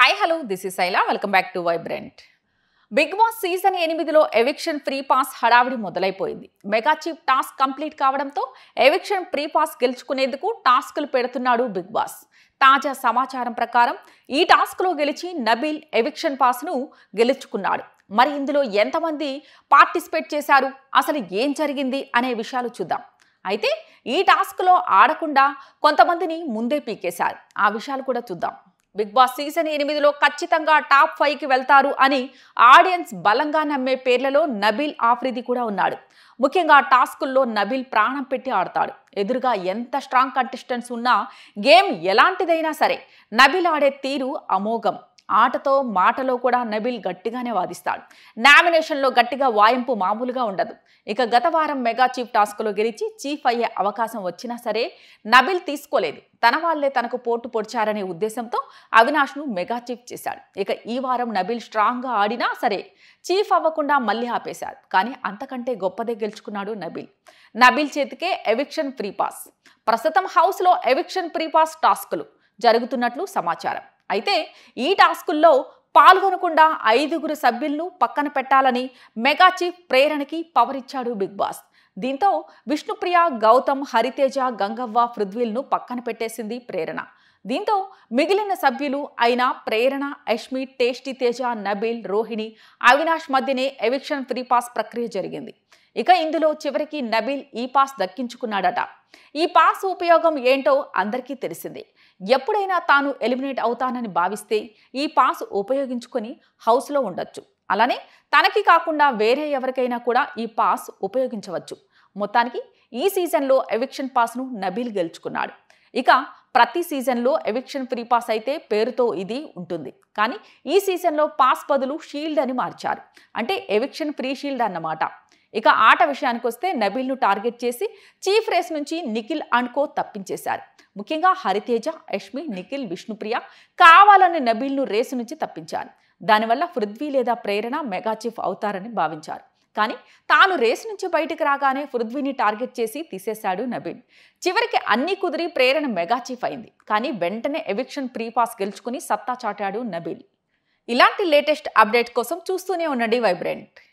hi hello this is Aila welcome back to vibrant Bigg Boss season ఎనిమిదిలో eviction free pass హడావిడి మొదలైపోయింది mega chief task complete కావడంతో eviction free pass గెలుచుకునేందుకు టాస్క్లు పెడుతున్నాడు బిగ్ బాస్ తాజా సమాచారం ప్రకారం ఈ టాస్క్లో గెలిచి నబీల్ ఎవిక్షన్ పాస్ను గెలుచుకున్నాడు మరి ఇందులో ఎంతమంది పార్టిసిపేట్ చేశారు అసలు ఏం జరిగింది అనే విషయాలు చూద్దాం అయితే ఈ టాస్క్లో ఆడకుండా కొంతమందిని ముందే పీకేశారు ఆ విషయాలు కూడా చూద్దాం బిగ్ బాస్ సీజన్ ఎనిమిదిలో ఖచ్చితంగా టాప్ ఫైవ్కి వెళ్తారు అని ఆడియన్స్ బలంగా నమ్మే పేర్లలో నబీల్ ఆఫ్రిది కూడా ఉన్నాడు ముఖ్యంగా టాస్కుల్లో నబీల్ ప్రాణం పెట్టి ఆడతాడు ఎదురుగా ఎంత స్ట్రాంగ్ కంటెస్టెంట్స్ ఉన్నా గేమ్ ఎలాంటిదైనా సరే నబీల్ ఆడే తీరు అమోఘం ఆటతో మాటలో కూడా నబిల్ గట్టిగానే వాదిస్తాడు నామినేషన్లో గట్టిగా వాయింపు మామూలుగా ఉండదు ఇక గత వారం మెగా చీఫ్ టాస్క్లో గెలిచి చీఫ్ అయ్యే అవకాశం వచ్చినా సరే నబిల్ తీసుకోలేదు తన వాళ్లే తనకు పోటు పొడిచారనే ఉద్దేశంతో అవినాష్ను మెగా చీఫ్ చేశాడు ఇక ఈ వారం నబిల్ స్ట్రాంగ్గా ఆడినా సరే చీఫ్ అవ్వకుండా మళ్ళీ ఆపేశాడు కానీ అంతకంటే గొప్పదే గెలుచుకున్నాడు నబిల్ నబిల్ చేతికే ఎవిక్షన్ ఫ్రీ పాస్ ప్రస్తుతం హౌస్లో ఎవిక్షన్ ఫ్రీ పాస్ టాస్క్లు జరుగుతున్నట్లు సమాచారం అయితే ఈ టాస్కుల్లో పాల్గొనకుండా ఐదుగురు సభ్యులను పక్కన పెట్టాలని మెగా చీఫ్ ప్రేరణకి పవర్ ఇచ్చాడు బిగ్ బాస్ దీంతో విష్ణుప్రియ గౌతమ్ హరితేజ గంగవ్వ పృథ్వీలను పక్కన పెట్టేసింది ప్రేరణ దీంతో మిగిలిన సభ్యులు అయిన ప్రేరణ యష్మి టేస్టీ తేజ నబీల్ రోహిణి అవినాష్ మధ్యనే ఎవిక్షన్ ఫ్రీ పాస్ ప్రక్రియ జరిగింది ఇక ఇందులో చివరికి నబీల్ ఈ పాస్ దక్కించుకున్నాడట ఈ పాస్ ఉపయోగం ఏంటో అందరికీ తెలిసింది ఎప్పుడైనా తాను ఎలిమినేట్ అవుతానని భావిస్తే ఈ పాస్ ఉపయోగించుకొని హౌస్లో ఉండొచ్చు అలానే తనకి కాకుండా వేరే ఎవరికైనా కూడా ఈ పాస్ ఉపయోగించవచ్చు మొత్తానికి ఈ సీజన్లో ఎవిక్షన్ పాస్ను నబీల్ గెలుచుకున్నాడు ఇక ప్రతి సీజన్లో ఎవిక్షన్ ఫ్రీ పాస్ అయితే పేరుతో ఇది ఉంటుంది కానీ ఈ సీజన్లో పాస్ బదులు షీల్డ్ అని మార్చారు అంటే ఎవిక్షన్ ఫ్రీ షీల్డ్ అన్నమాట ఇక ఆట విషయానికి వస్తే నబీల్ను టార్గెట్ చేసి చీఫ్ రేస్ నుంచి నిఖిల్ అండ్కో తప్పించేశారు ముఖ్యంగా హరితేజ యష్మి నిఖిల్ విష్ణుప్రియ కావాలని నబీల్ను రేసు నుంచి తప్పించారు దానివల్ల పృథ్వీ లేదా ప్రేరణ మెగా చీఫ్ అవుతారని భావించారు కానీ తాను రేసు నుంచి బయటకు రాగానే పృథ్వీని టార్గెట్ చేసి తీసేశాడు నబీన్ చివరికి అన్ని కుదిరి ప్రేరణ మెగా చీఫ్ అయింది కానీ వెంటనే ఎవిక్షన్ ప్రీ పాస్ గెలుచుకుని సత్తా చాటాడు నబీల్ ఇలాంటి లేటెస్ట్ అప్డేట్ కోసం చూస్తూనే ఉండండి వైబ్రెంట్